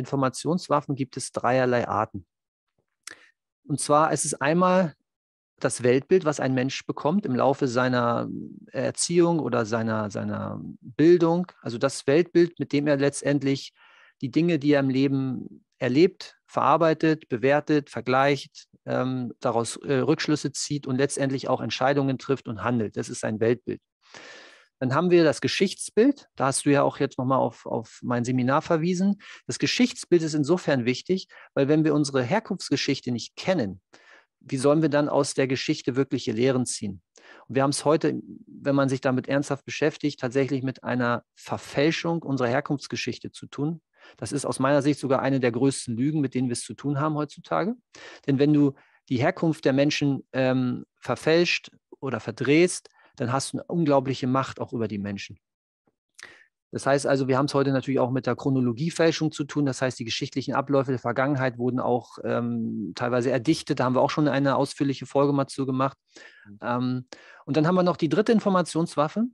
Informationswaffen gibt es dreierlei Arten. Und zwar ist es einmal das Weltbild, was ein Mensch bekommt im Laufe seiner Erziehung oder seiner, seiner Bildung. Also das Weltbild, mit dem er letztendlich die Dinge, die er im Leben erlebt, verarbeitet, bewertet, vergleicht, ähm, daraus äh, Rückschlüsse zieht und letztendlich auch Entscheidungen trifft und handelt. Das ist sein Weltbild. Dann haben wir das Geschichtsbild. Da hast du ja auch jetzt nochmal auf, auf mein Seminar verwiesen. Das Geschichtsbild ist insofern wichtig, weil wenn wir unsere Herkunftsgeschichte nicht kennen, wie sollen wir dann aus der Geschichte wirkliche Lehren ziehen? Und wir haben es heute, wenn man sich damit ernsthaft beschäftigt, tatsächlich mit einer Verfälschung unserer Herkunftsgeschichte zu tun. Das ist aus meiner Sicht sogar eine der größten Lügen, mit denen wir es zu tun haben heutzutage. Denn wenn du die Herkunft der Menschen ähm, verfälscht oder verdrehst, dann hast du eine unglaubliche Macht auch über die Menschen. Das heißt also, wir haben es heute natürlich auch mit der Chronologiefälschung zu tun. Das heißt, die geschichtlichen Abläufe der Vergangenheit wurden auch ähm, teilweise erdichtet. Da haben wir auch schon eine ausführliche Folge mal zu gemacht. Mhm. Ähm, und dann haben wir noch die dritte Informationswaffe.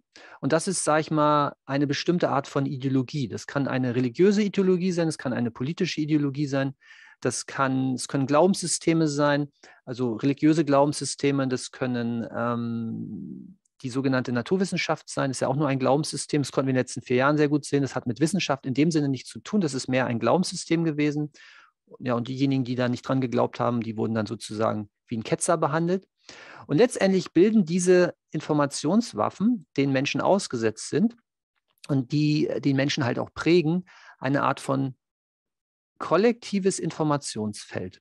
Und das ist, sage ich mal, eine bestimmte Art von Ideologie. Das kann eine religiöse Ideologie sein, es kann eine politische Ideologie sein. Das kann, es können Glaubenssysteme sein, also religiöse Glaubenssysteme, das können ähm, die sogenannte Naturwissenschaft sein. Das ist ja auch nur ein Glaubenssystem. Das konnten wir in den letzten vier Jahren sehr gut sehen. Das hat mit Wissenschaft in dem Sinne nichts zu tun. Das ist mehr ein Glaubenssystem gewesen. Ja, und diejenigen, die da nicht dran geglaubt haben, die wurden dann sozusagen wie ein Ketzer behandelt. Und letztendlich bilden diese Informationswaffen, denen Menschen ausgesetzt sind und die den Menschen halt auch prägen, eine Art von kollektives Informationsfeld.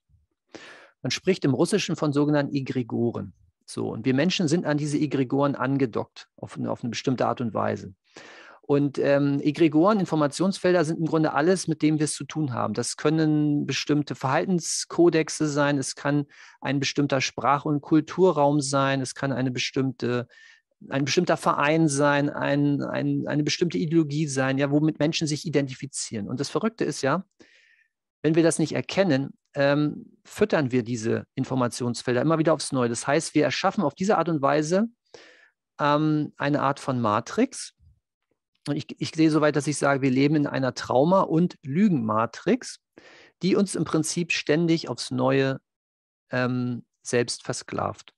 Man spricht im Russischen von sogenannten Egregoren. So, und wir Menschen sind an diese Egregoren angedockt, auf, ne, auf eine bestimmte Art und Weise. Und ähm, Egregoren, Informationsfelder sind im Grunde alles, mit dem wir es zu tun haben. Das können bestimmte Verhaltenskodexe sein, es kann ein bestimmter Sprach- und Kulturraum sein, es kann eine bestimmte, ein bestimmter Verein sein, ein, ein, eine bestimmte Ideologie sein, ja, womit Menschen sich identifizieren. Und das Verrückte ist ja, wenn wir das nicht erkennen, ähm, füttern wir diese Informationsfelder immer wieder aufs Neue. Das heißt, wir erschaffen auf diese Art und Weise ähm, eine Art von Matrix. Und ich, ich sehe soweit, dass ich sage, wir leben in einer Trauma- und Lügenmatrix, die uns im Prinzip ständig aufs Neue ähm, selbst versklavt.